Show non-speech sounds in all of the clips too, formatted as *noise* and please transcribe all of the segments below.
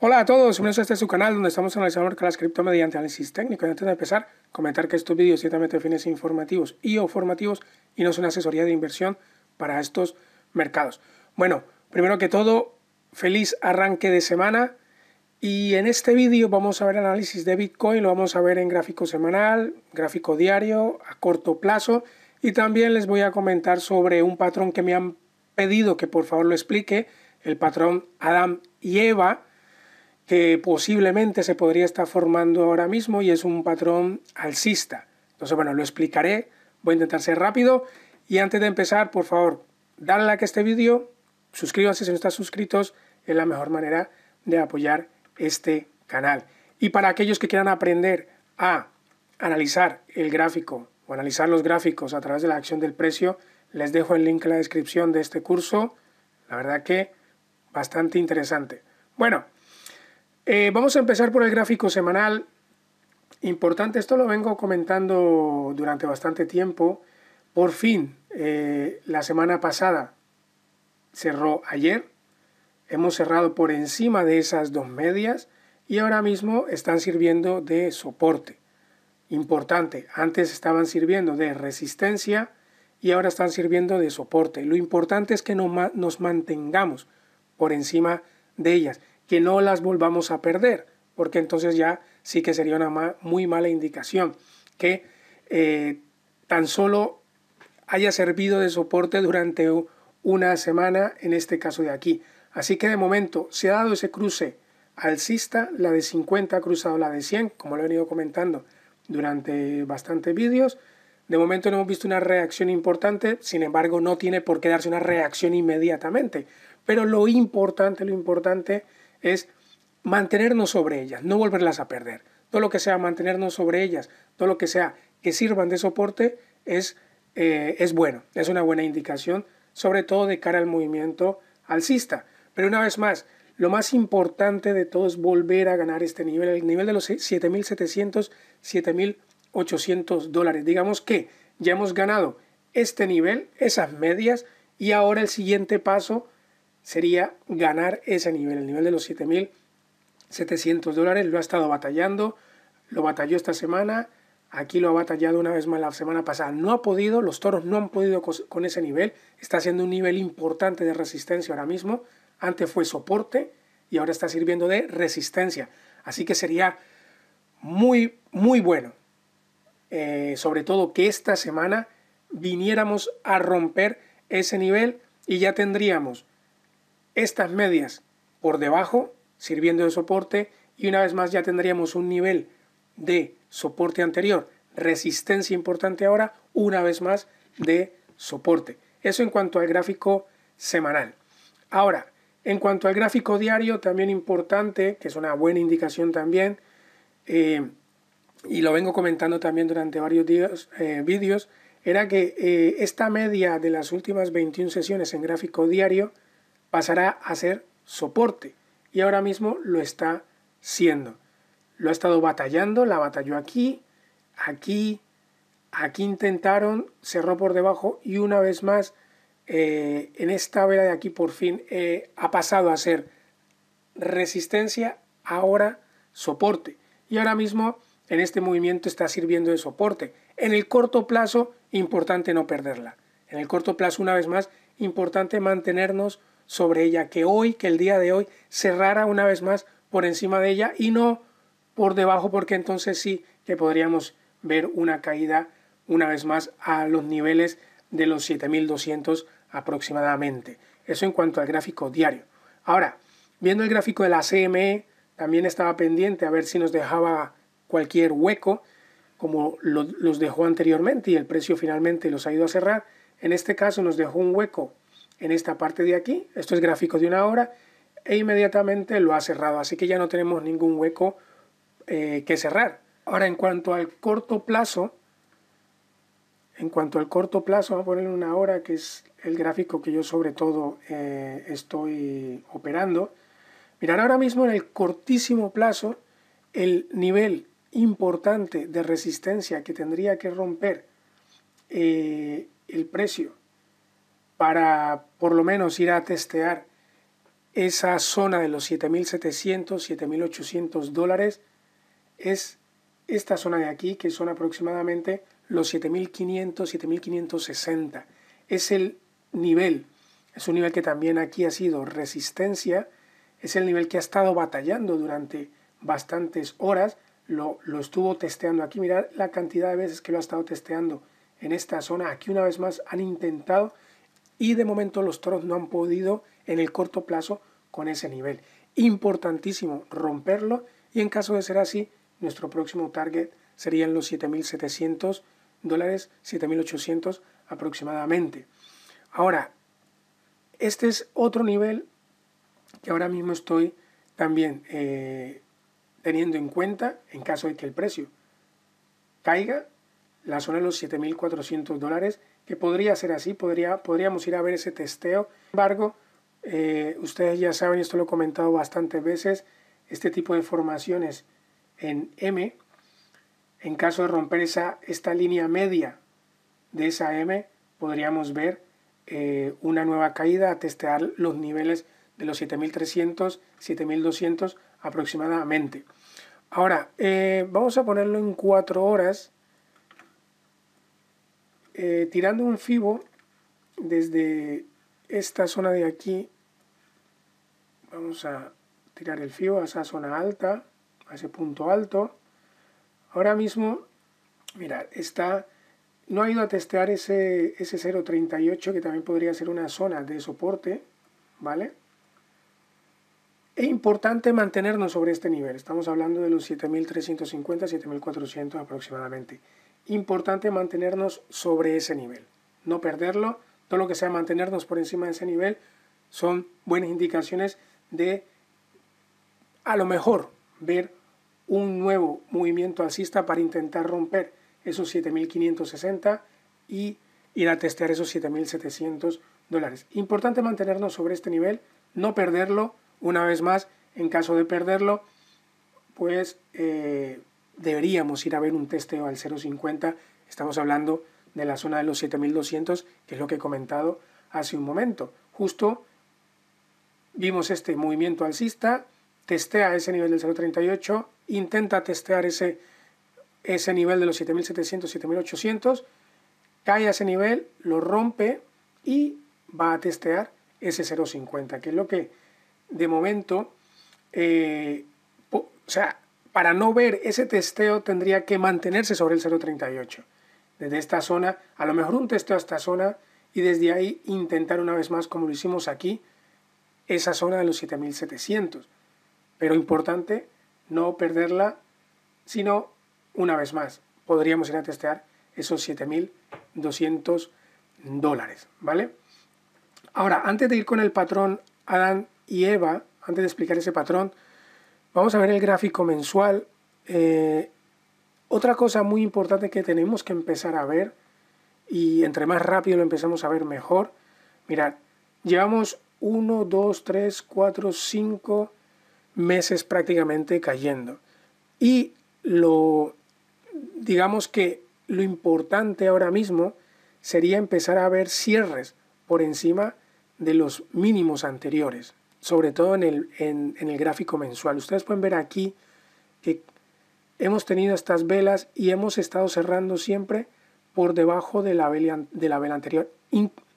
Hola a todos, bienvenidos a este su canal donde estamos analizando las cripto mediante análisis técnico. Y antes de empezar, comentar que estos vídeos ciertamente de fines informativos y o formativos y no son asesoría de inversión para estos mercados. Bueno, primero que todo, feliz arranque de semana y en este vídeo vamos a ver análisis de Bitcoin, lo vamos a ver en gráfico semanal, gráfico diario, a corto plazo y también les voy a comentar sobre un patrón que me han pedido que por favor lo explique, el patrón Adam y Eva que posiblemente se podría estar formando ahora mismo y es un patrón alcista. Entonces, bueno, lo explicaré, voy a intentar ser rápido y antes de empezar, por favor, dale like a este vídeo, suscríbanse si no están suscritos, es la mejor manera de apoyar este canal. Y para aquellos que quieran aprender a analizar el gráfico o analizar los gráficos a través de la acción del precio, les dejo el link en la descripción de este curso. La verdad que bastante interesante. Bueno, eh, vamos a empezar por el gráfico semanal. Importante, esto lo vengo comentando durante bastante tiempo. Por fin, eh, la semana pasada cerró ayer. Hemos cerrado por encima de esas dos medias y ahora mismo están sirviendo de soporte. Importante, antes estaban sirviendo de resistencia y ahora están sirviendo de soporte. Lo importante es que nos mantengamos por encima de ellas que no las volvamos a perder, porque entonces ya sí que sería una muy mala indicación que eh, tan solo haya servido de soporte durante una semana en este caso de aquí. Así que de momento se ha dado ese cruce alcista, la de 50 ha cruzado la de 100, como lo he venido comentando durante bastantes vídeos. De momento no hemos visto una reacción importante, sin embargo no tiene por qué darse una reacción inmediatamente. Pero lo importante, lo importante es mantenernos sobre ellas, no volverlas a perder. Todo lo que sea mantenernos sobre ellas, todo lo que sea que sirvan de soporte es, eh, es bueno, es una buena indicación, sobre todo de cara al movimiento alcista. Pero una vez más, lo más importante de todo es volver a ganar este nivel, el nivel de los 7.700, 7.800 dólares. Digamos que ya hemos ganado este nivel, esas medias, y ahora el siguiente paso sería ganar ese nivel, el nivel de los 7.700 dólares. Lo ha estado batallando, lo batalló esta semana, aquí lo ha batallado una vez más la semana pasada. No ha podido, los toros no han podido con ese nivel. Está haciendo un nivel importante de resistencia ahora mismo. Antes fue soporte y ahora está sirviendo de resistencia. Así que sería muy, muy bueno. Eh, sobre todo que esta semana viniéramos a romper ese nivel y ya tendríamos estas medias por debajo, sirviendo de soporte, y una vez más ya tendríamos un nivel de soporte anterior, resistencia importante ahora, una vez más de soporte. Eso en cuanto al gráfico semanal. Ahora, en cuanto al gráfico diario, también importante, que es una buena indicación también, eh, y lo vengo comentando también durante varios eh, vídeos, era que eh, esta media de las últimas 21 sesiones en gráfico diario, pasará a ser soporte y ahora mismo lo está siendo. Lo ha estado batallando, la batalló aquí, aquí, aquí intentaron, cerró por debajo y una vez más eh, en esta vela de aquí por fin eh, ha pasado a ser resistencia, ahora soporte. Y ahora mismo en este movimiento está sirviendo de soporte. En el corto plazo, importante no perderla. En el corto plazo, una vez más, importante mantenernos sobre ella, que hoy, que el día de hoy, cerrara una vez más por encima de ella y no por debajo, porque entonces sí que podríamos ver una caída una vez más a los niveles de los 7200 aproximadamente. Eso en cuanto al gráfico diario. Ahora, viendo el gráfico de la CME, también estaba pendiente a ver si nos dejaba cualquier hueco, como los dejó anteriormente y el precio finalmente los ha ido a cerrar. En este caso nos dejó un hueco en esta parte de aquí, esto es gráfico de una hora, e inmediatamente lo ha cerrado, así que ya no tenemos ningún hueco eh, que cerrar. Ahora, en cuanto al corto plazo, en cuanto al corto plazo, vamos a poner una hora, que es el gráfico que yo sobre todo eh, estoy operando. Mirar ahora mismo en el cortísimo plazo, el nivel importante de resistencia que tendría que romper eh, el precio para por lo menos ir a testear esa zona de los 7.700, 7.800 dólares, es esta zona de aquí, que son aproximadamente los 7.500, 7.560. Es el nivel, es un nivel que también aquí ha sido resistencia, es el nivel que ha estado batallando durante bastantes horas, lo, lo estuvo testeando aquí, mirad la cantidad de veces que lo ha estado testeando en esta zona, aquí una vez más han intentado y de momento los toros no han podido en el corto plazo con ese nivel. Importantísimo romperlo y en caso de ser así, nuestro próximo target serían los 7.700 dólares, 7.800 aproximadamente. Ahora, este es otro nivel que ahora mismo estoy también eh, teniendo en cuenta en caso de que el precio caiga la zona de los 7.400 dólares, que podría ser así, podría, podríamos ir a ver ese testeo. Sin embargo, eh, ustedes ya saben, esto lo he comentado bastantes veces, este tipo de formaciones en M, en caso de romper esa, esta línea media de esa M, podríamos ver eh, una nueva caída a testear los niveles de los 7300, 7200 aproximadamente. Ahora, eh, vamos a ponerlo en 4 horas eh, tirando un fibo desde esta zona de aquí, vamos a tirar el fibo a esa zona alta, a ese punto alto. Ahora mismo, mira, está, no ha ido a testear ese, 0.38 que también podría ser una zona de soporte, ¿vale? Es importante mantenernos sobre este nivel, estamos hablando de los 7.350, 7.400 aproximadamente importante mantenernos sobre ese nivel, no perderlo, todo lo que sea mantenernos por encima de ese nivel son buenas indicaciones de a lo mejor ver un nuevo movimiento alcista para intentar romper esos 7.560 y ir a testear esos 7.700 dólares. Importante mantenernos sobre este nivel, no perderlo. Una vez más, en caso de perderlo, pues eh, deberíamos ir a ver un testeo al 0,50. Estamos hablando de la zona de los 7200, que es lo que he comentado hace un momento. Justo vimos este movimiento alcista, testea ese nivel del 0,38, intenta testear ese, ese nivel de los 7700, 7800, cae a ese nivel, lo rompe y va a testear ese 0,50, que es lo que de momento, eh, o sea, para no ver ese testeo tendría que mantenerse sobre el 0.38. Desde esta zona, a lo mejor un testeo a esta zona y desde ahí intentar una vez más, como lo hicimos aquí, esa zona de los 7.700. Pero importante no perderla, sino una vez más, podríamos ir a testear esos 7.200 dólares, ¿vale? Ahora, antes de ir con el patrón Adán y Eva, antes de explicar ese patrón, Vamos a ver el gráfico mensual. Eh, otra cosa muy importante que tenemos que empezar a ver, y entre más rápido lo empezamos a ver mejor, mirad, llevamos 1, 2, 3, 4, 5 meses prácticamente cayendo. Y lo, digamos que lo importante ahora mismo sería empezar a ver cierres por encima de los mínimos anteriores sobre todo en el, gráfico mensual. Ustedes pueden ver aquí que hemos tenido estas velas y hemos estado cerrando siempre por debajo de la vela, de la vela anterior,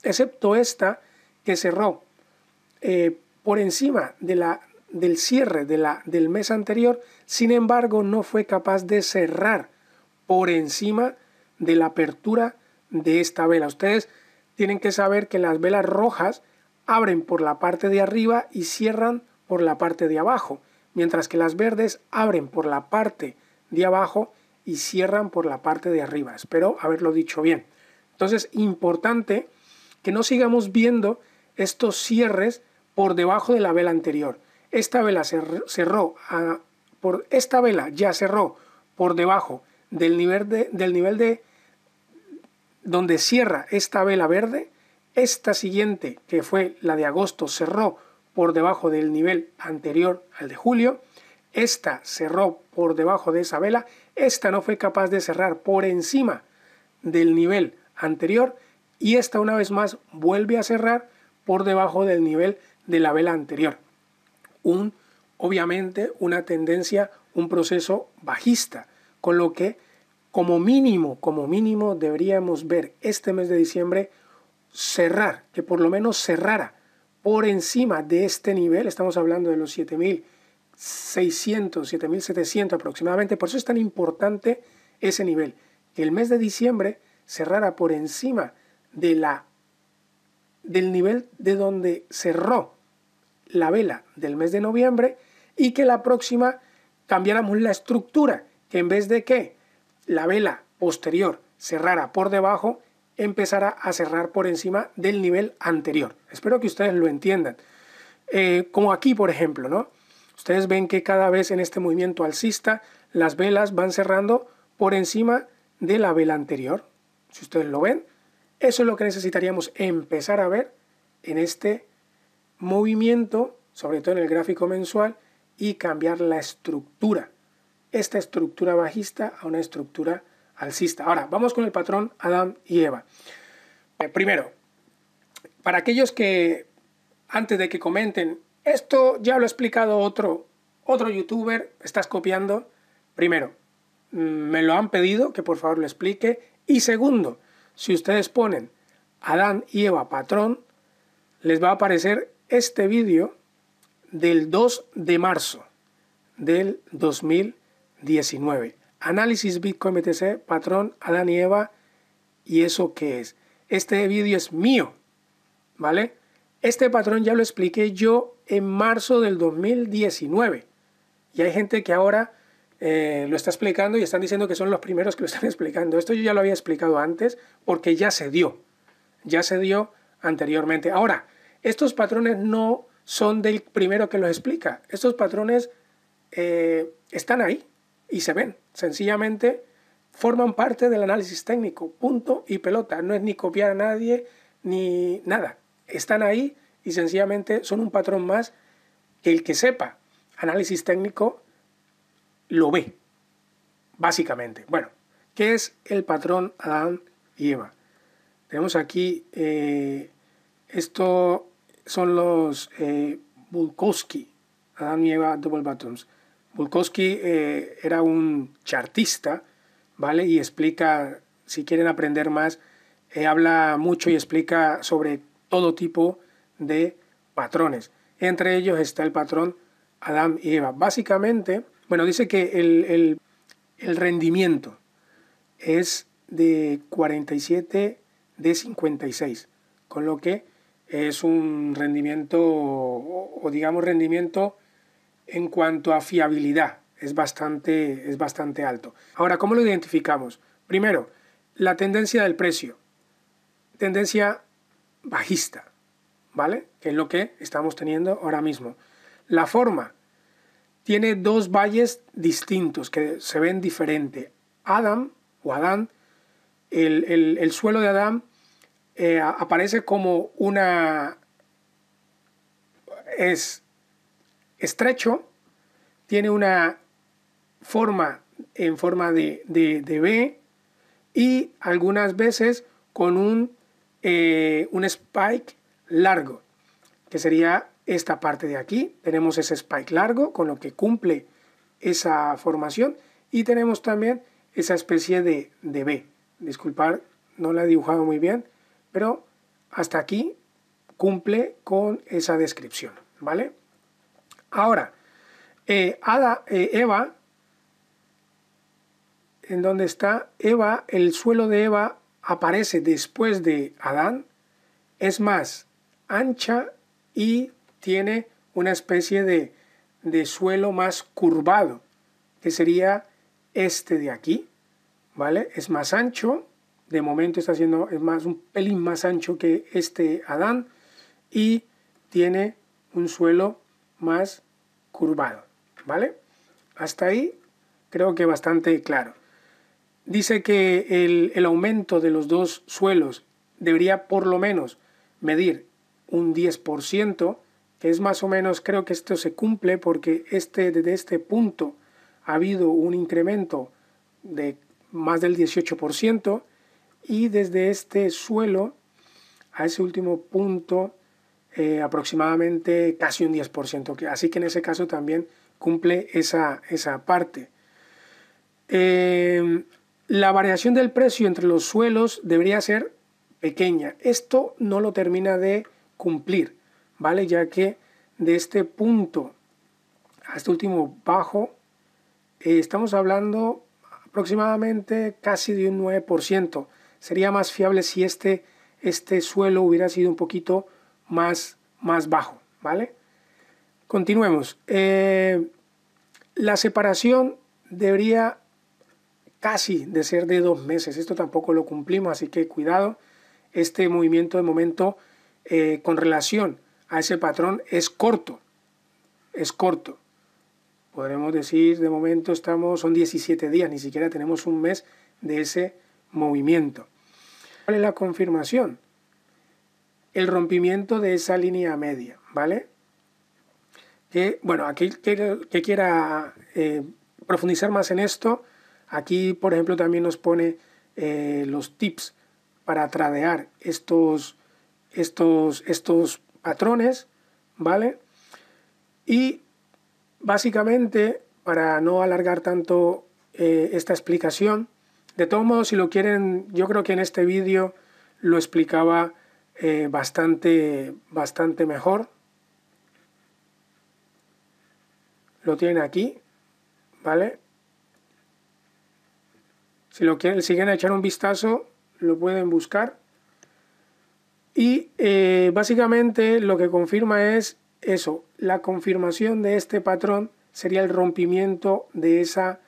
excepto esta que cerró eh, por encima de la, del cierre de la, del mes anterior, sin embargo no fue capaz de cerrar por encima de la apertura de esta vela. Ustedes tienen que saber que las velas rojas abren por la parte de arriba y cierran por la parte de abajo, mientras que las verdes abren por la parte de abajo y cierran por la parte de arriba. Espero haberlo dicho bien. Entonces, importante que no sigamos viendo estos cierres por debajo de la vela anterior. Esta vela cerró, ah, por, esta vela ya cerró por debajo del nivel del nivel de donde cierra esta vela verde esta siguiente, que fue la de agosto, cerró por debajo del nivel anterior al de julio. Esta cerró por debajo de esa vela. Esta no fue capaz de cerrar por encima del nivel anterior. Y esta una vez más vuelve a cerrar por debajo del nivel de la vela anterior. Un, obviamente, una tendencia, un proceso bajista, con lo que como mínimo, como mínimo deberíamos ver este mes de diciembre cerrar, que por lo menos cerrara por encima de este nivel, estamos hablando de los 7.600, 7.700 aproximadamente, por eso es tan importante ese nivel, que el mes de diciembre cerrara por encima de la, del nivel de donde cerró la vela del mes de noviembre y que la próxima cambiáramos la estructura, que en vez de que la vela posterior cerrara por debajo, empezará a cerrar por encima del nivel anterior. Espero que ustedes lo entiendan. Eh, como aquí, por ejemplo, ¿no? Ustedes ven que cada vez en este movimiento alcista las velas van cerrando por encima de la vela anterior. Si ustedes lo ven, eso es lo que necesitaríamos empezar a ver en este movimiento, sobre todo en el gráfico mensual, y cambiar la estructura. Esta estructura bajista a una estructura Ahora, vamos con el patrón Adán y Eva. Eh, primero, para aquellos que antes de que comenten, esto ya lo ha explicado otro, otro youtuber, estás copiando. Primero, mm, me lo han pedido que por favor lo explique. Y segundo, si ustedes ponen Adán y Eva patrón, les va a aparecer este vídeo del 2 de marzo del 2019. Análisis Bitcoin BTC, patrón Adán y Eva, ¿y eso qué es? Este vídeo es mío, ¿vale? Este patrón ya lo expliqué yo en marzo del 2019. Y hay gente que ahora eh, lo está explicando y están diciendo que son los primeros que lo están *laughs* explicando. Esto yo ya lo había explicado antes porque ya se dio. Ya se dio anteriormente. Ahora, estos patrones no son del primero que los explica. Estos patrones eh, están ahí y se ven. Sencillamente forman parte del análisis técnico, punto y pelota. No es ni copiar a nadie ni nada. Están ahí y sencillamente son un patrón más que el que sepa análisis técnico lo ve, básicamente. Bueno, ¿qué es el patrón Adán y Eva? Tenemos aquí, estos eh, esto son los eh, Bulkowski, Adán y Eva Double Buttons. Bulkowski eh, era un chartista, ¿vale? Y explica, si quieren aprender más, eh, habla mucho y explica sobre todo tipo de patrones. Entre ellos está el patrón Adam y Eva. Básicamente, bueno, dice que el, el, rendimiento es de 47 de 56, con lo que es un rendimiento, o digamos rendimiento en cuanto a fiabilidad. Es bastante, es bastante alto. Ahora, ¿cómo lo identificamos? Primero, la tendencia del precio. Tendencia bajista, ¿vale? Que es lo que estamos teniendo ahora mismo. La forma tiene dos valles distintos que se ven diferente. Adam o Adán, el, suelo de Adán eh, aparece como una... es estrecho, tiene una forma en forma de, de, B y algunas veces con un, eh, un spike largo, que sería esta parte de aquí. Tenemos ese spike largo con lo que cumple esa formación y tenemos también esa especie de, de B. Disculpar, no la he dibujado muy bien, pero hasta aquí cumple con esa descripción, ¿vale? Ahora, eh, eh, Eva, en donde está Eva, el suelo de Eva aparece después de Adán, es más ancha y tiene una especie de, suelo más curvado, que sería este de aquí, ¿vale? Es más ancho, de momento está haciendo, es más, un pelín más ancho que este Adán y tiene un suelo más curvado, ¿vale? Hasta ahí creo que bastante claro. Dice que el, aumento de los dos suelos debería por lo menos medir un 10%, que es más o menos, creo que esto se cumple porque este, desde este punto ha habido un incremento de más del 18% y desde este suelo a ese último punto eh, aproximadamente casi un 10%. Así que en ese caso también cumple esa, esa parte. Em, la variación del precio entre los suelos debería ser pequeña. Esto no lo termina de cumplir, ¿vale? Ya que de este punto a este último bajo, eh, estamos hablando aproximadamente casi de un 9%. Sería más fiable si este, este suelo hubiera sido un poquito más, más bajo, ¿vale? Continuemos. Eh, la separación debería casi de ser de dos meses. Esto tampoco lo cumplimos, así que cuidado. Este movimiento de momento eh, con relación a ese patrón es corto. Es corto. Podremos decir, de momento estamos, son 17 días, ni siquiera tenemos un mes de ese movimiento. ¿Cuál es la confirmación? el rompimiento de esa línea media, ¿vale? bueno, aquí que, quiera eh, profundizar más en esto, aquí, por ejemplo, también nos pone eh, los tips para tradear estos, estos, estos patrones, ¿vale? Y básicamente, para no alargar tanto eh, esta explicación, de todos modos, si lo quieren, yo creo que en este vídeo lo explicaba eh, bastante, bastante mejor. Lo tienen aquí, ¿vale? Si lo quieren, si quieren echar un vistazo, lo pueden buscar. Y eh, básicamente lo que confirma es eso, la confirmación de este patrón sería el rompimiento de esa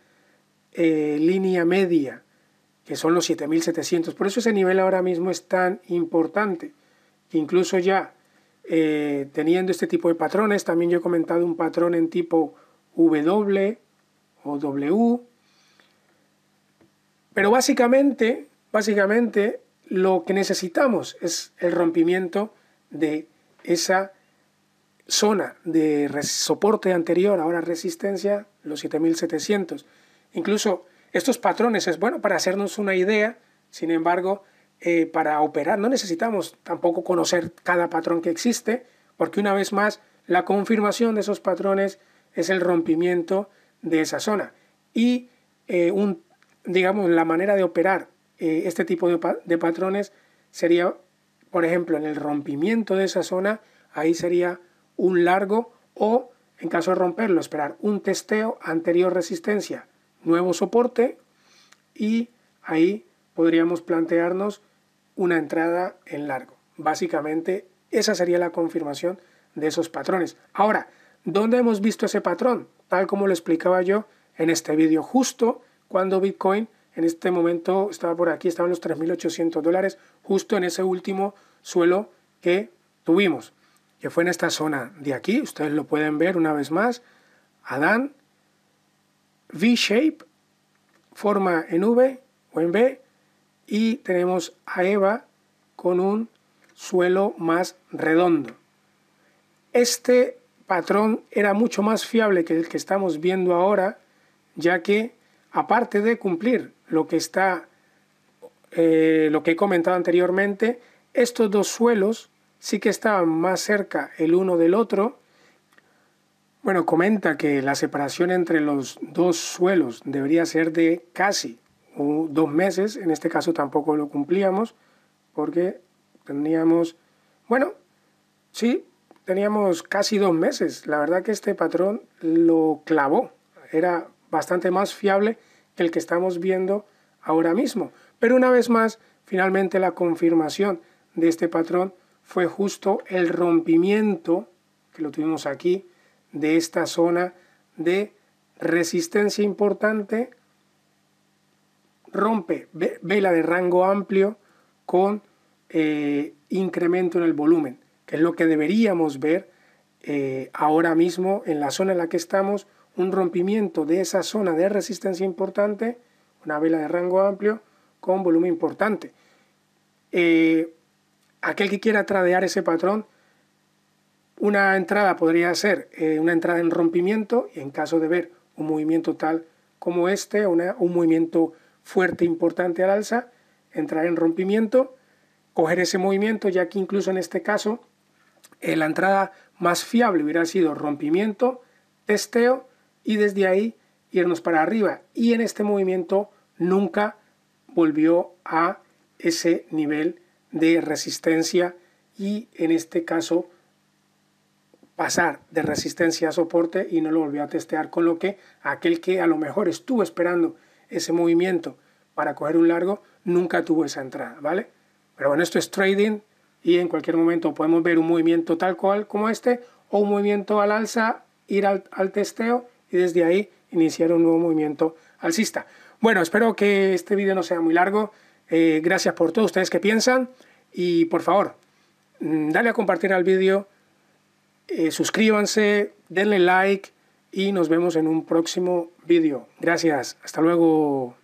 eh, línea media, que son los 7.700. Por eso ese nivel ahora mismo es tan importante incluso ya eh, teniendo este tipo de patrones, también yo he comentado un patrón en tipo W o W, pero básicamente, básicamente lo que necesitamos es el rompimiento de esa zona de soporte anterior, ahora resistencia, los 7700. Incluso estos patrones es bueno para hacernos una idea, sin embargo, eh, para operar. No necesitamos tampoco conocer cada patrón que existe, porque una vez más, la confirmación de esos patrones es el rompimiento de esa zona. Y eh, un, digamos, la manera de operar eh, este tipo de patrones sería, por ejemplo, en el rompimiento de esa zona, ahí sería un largo o, en caso de romperlo, esperar un testeo anterior resistencia, nuevo soporte y ahí podríamos plantearnos una entrada en largo. Básicamente, esa sería la confirmación de esos patrones. Ahora, ¿dónde hemos visto ese patrón? Tal como lo explicaba yo en este vídeo, justo cuando Bitcoin en este momento estaba por aquí, estaban los 3.800 dólares, justo en ese último suelo que tuvimos, que fue en esta zona de aquí, ustedes lo pueden ver una vez más, Adán, V-shape, forma en V o en B, y tenemos a Eva con un suelo más redondo. Este patrón era mucho más fiable que el que estamos viendo ahora, ya que aparte de cumplir lo que está eh, lo que he comentado anteriormente, estos dos suelos sí que estaban más cerca el uno del otro. Bueno, comenta que la separación entre los dos suelos debería ser de casi dos meses, en este caso tampoco lo cumplíamos, porque teníamos, bueno, sí, teníamos casi dos meses. La verdad que este patrón lo clavó, era bastante más fiable que el que estamos viendo ahora mismo. Pero una vez más, finalmente la confirmación de este patrón fue justo el rompimiento, que lo tuvimos aquí, de esta zona de resistencia importante rompe vela de rango amplio con eh, incremento en el volumen, que es lo que deberíamos ver eh, ahora mismo en la zona en la que estamos, un rompimiento de esa zona de resistencia importante, una vela de rango amplio con volumen importante. Eh, aquel que quiera tradear ese patrón, una entrada podría ser una entrada en rompimiento y en caso de ver un movimiento tal como este, un movimiento fuerte, e importante al alza, entrar en rompimiento, coger ese movimiento, ya que incluso en este caso eh, la entrada más fiable hubiera sido rompimiento, testeo y desde ahí irnos para arriba. Y en este movimiento nunca volvió a ese nivel de resistencia y en este caso pasar de resistencia a soporte y no lo volvió a testear, con lo que aquel que a lo mejor estuvo esperando ese movimiento para coger un largo, nunca tuvo esa entrada, ¿vale? Pero bueno, esto es trading y en cualquier momento podemos ver un movimiento tal cual como este o un movimiento al alza, ir al, testeo y desde ahí iniciar un nuevo movimiento alcista. Bueno, espero que este vídeo no sea muy largo. Eh, gracias por todos ustedes que piensan y por favor, mm, dale a compartir al vídeo, eh, suscríbanse, denle like y nos vemos en un próximo vídeo. Gracias, hasta luego.